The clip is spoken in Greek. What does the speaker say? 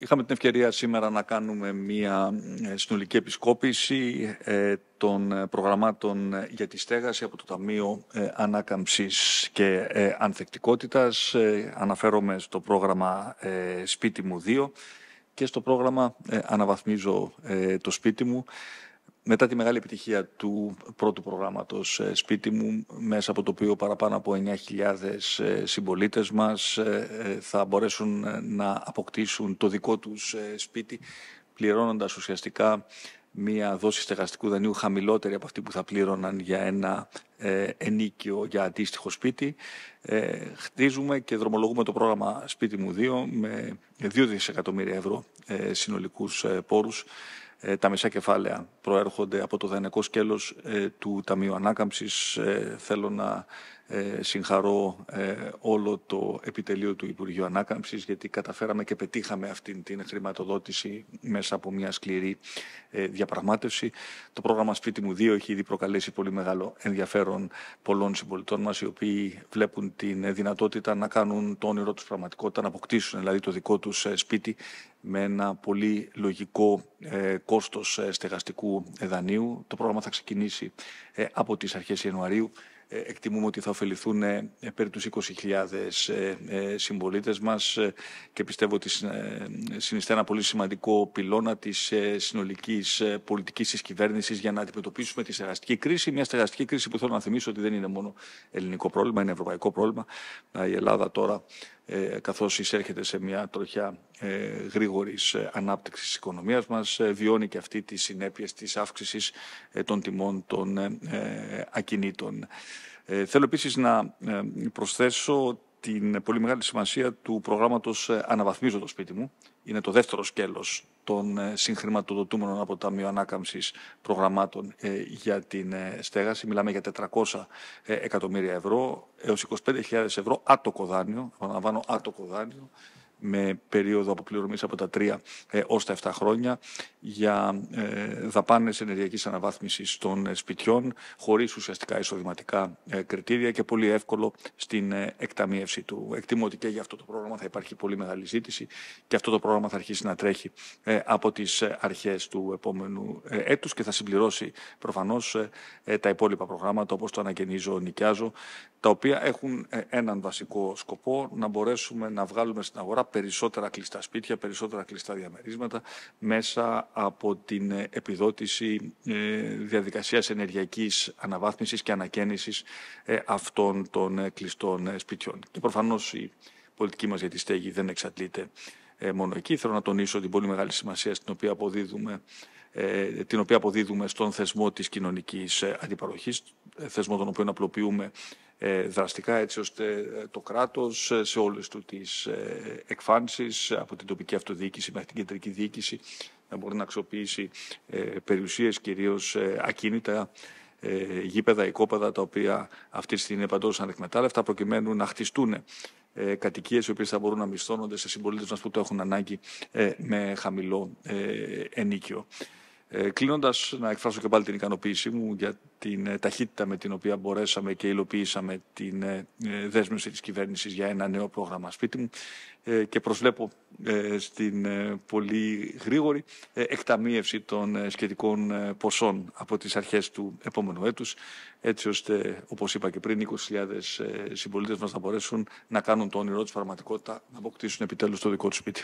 Είχαμε την ευκαιρία σήμερα να κάνουμε μια ε, συνολική επισκόπηση ε, των ε, προγραμμάτων για τη στέγαση από το Ταμείο Ανάκαμψης και Ανθεκτικότητας. Αναφέρομαι στο πρόγραμμα «Σπίτι μου 2» και στο πρόγραμμα «Αναβαθμίζω το σπίτι μου». Μετά τη μεγάλη επιτυχία του πρώτου προγράμματος ε, «Σπίτι μου», μέσα από το οποίο παραπάνω από 9.000 ε, συμπολίτες μας ε, θα μπορέσουν να αποκτήσουν το δικό τους σπίτι, πληρώνοντας ουσιαστικά μία δόση στεγαστικού δανείου χαμηλότερη από αυτή που θα πλήρωναν για ένα ενίκιο για αντίστοιχο σπίτι. χτίζουμε και δρομολογούμε το πρόγραμμα Σπίτι μου 2 με 2 δισεκατομμύρια ευρώ συνολικούς πόρους. Τα μισά κεφάλαια προέρχονται από το δανεικό σκέλος ε, του Ταμείου Ανάκαμψης. Ε, θέλω να ε, συγχαρώ όλο το επιτελείο του Υπουργείου Ανάκαμψης γιατί καταφέραμε και πετύχαμε αυτή την χρηματοδότηση μέσα από μια σκληρή διαπραγμάτευση. Το πρόγραμμα Σπίτι μου 2 έχει ήδη προκαλέσει πολύ μεγάλο ενδιαφέρον πολλών συμπολιτών μας οι οποίοι βλέπουν την δυνατότητα να κάνουν το όνειρο τους πραγματικότητα, να αποκτήσουν δηλαδή το δικό τους σπίτι με ένα πολύ λογικό κόστος στεγαστικού το πρόγραμμα θα ξεκινήσει ε, από τις αρχές Ιανουαρίου. Ε, εκτιμούμε ότι θα ωφεληθούν ε, περί τους 20.000 συμπολίτες μας και πιστεύω ότι συνιστά ένα πολύ σημαντικό πυλώνα της συνολικής πολιτικής της κυβέρνησης για να αντιμετωπίσουμε τη στεγαστική κρίση. Μια στεγαστική κρίση που θέλω να θυμίσω ότι δεν είναι μόνο ελληνικό πρόβλημα, είναι ευρωπαϊκό πρόβλημα. Η Ελλάδα τώρα ε, καθώς εισέρχεται σε μια τροχιά ε, γρήγορης ε, ανάπτυξης της οικονομίας μας, βιώνει και αυτή τη συνέπεια της αύξησης των τιμών των ακινήτων. Θέλω επίσης να προσθέσω την πολύ μεγάλη σημασία του προγράμματος ε, Αναβαθμίζω το σπίτι μου. Είναι το δεύτερο σκέλος των ε, συγχρηματοδοτούμενων από το Ταμείο Ανάκαμψης προγραμμάτων ε, για την στέγαση. Μιλάμε για 400 εκατομμύρια ευρώ έως 25.000 ευρώ άτοκο δάνειο, επαναλαμβάνω άτοκο δάνειο, με περίοδο αποπληρωμής από τα 3 ε, ως τα 7 χρόνια για ε, δαπάνες ενεργειακής αναβάθμισης των ε, σπιτιών χωρίς ουσιαστικά εισοδηματικά ε, κριτήρια και πολύ εύκολο στην ε, εκταμίευση του. Εκτιμώ ότι και για αυτό το πρόγραμμα θα υπάρχει πολύ μεγάλη ζήτηση και αυτό το πρόγραμμα θα αρχίσει να τρέχει από τις αρχές του επόμενου έτους και θα συμπληρώσει προφανώς τα υπόλοιπα προγράμματα όπως το ανακαινίζω, νοικιάζω, τα οποία έχουν έναν βασικό σκοπό να μπορέσουμε να βγάλουμε στην αγορά περισσότερα κλειστά σπίτια, περισσότερα κλειστά διαμερίσματα μέσα από την ε, επιδότηση ε, διαδικασίας ενεργειακής αναβάθμισης και ανακαίνησης ε, αυτών των κλειστών σπιτιών. Και προφανώς η πολιτική μας για τη στέγη δεν εξαντλείται μόνο εκεί. Θέλω να τονίσω την πολύ μεγάλη σημασία στην οποία αποδίδουμε την οποία αποδίδουμε στον θεσμό της κοινωνικής αντιπαροχής, θεσμό τον οποίο απλοποιούμε ε, δραστικά έτσι ώστε ε, το κράτος ε, σε όλες του τις εκφάνσεις από την τοπική αυτοδιοίκηση μέχρι την κεντρική διοίκηση να μπορεί να αξιοποιήσει περιουσίες κυρίως ακίνητα γήπεδα, οικόπεδα τα οποία αυτή τη στιγμή είναι παντός ανεκμετάλλευτα προκειμένου να χτιστούν κατοικίες οι οποίες θα μπορούν να μισθώνονται σε συμπολίτες μας που το έχουν ανάγκη με χαμηλό ενίκιο. Ε, Κλείνοντας, να εκφράσω και πάλι την ικανοποίησή μου για την ε, ταχύτητα με την οποία μπορέσαμε και υλοποιήσαμε την ε, ε, δέσμευση της κυβέρνησης για ένα νέο πρόγραμμα σπίτι μου και προσβλέπω στην πολύ γρήγορη εκταμείευση των σχετικών ποσών από τις αρχές του επόμενου έτους, έτσι ώστε, όπως είπα και πριν, 20.000 συμπολίτες μας να μπορέσουν να κάνουν το όνειρό τους πραγματικότητα, να αποκτήσουν επιτέλους το δικό τους σπίτι.